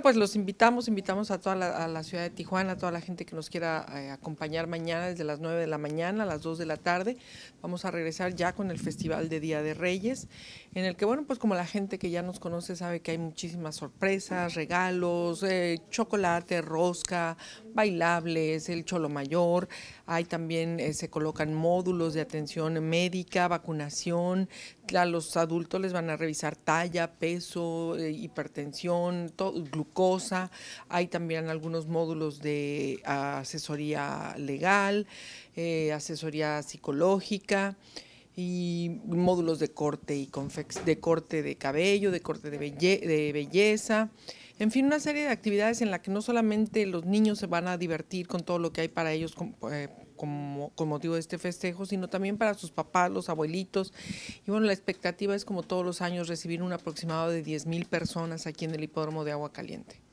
pues los invitamos, invitamos a toda la, ciudad de Tijuana, a toda la gente que nos quiera eh, acompañar mañana desde las 9 de la mañana a las 2 de la tarde. Vamos a regresar ya con el Festival de Día de Reyes, en el que, bueno, pues como la gente que ya nos conoce sabe que hay muchísimas sorpresas, regalos, eh, chocolate, rosca, bailables, el cholo mayor. Hay también, eh, se colocan módulos de atención médica, vacunación, a los adultos les van a revisar talla, peso, eh, hipertensión, glucosa. Hay también algunos módulos de ah, asesoría legal, eh, asesoría psicológica y módulos de corte y de corte de cabello, de corte de belleza. En fin, una serie de actividades en la que no solamente los niños se van a divertir con todo lo que hay para ellos con, eh, motivo de este festejo, sino también para sus papás, los abuelitos. Y bueno, la expectativa es como todos los años recibir un aproximado de 10.000 mil personas aquí en el hipódromo de Agua Caliente.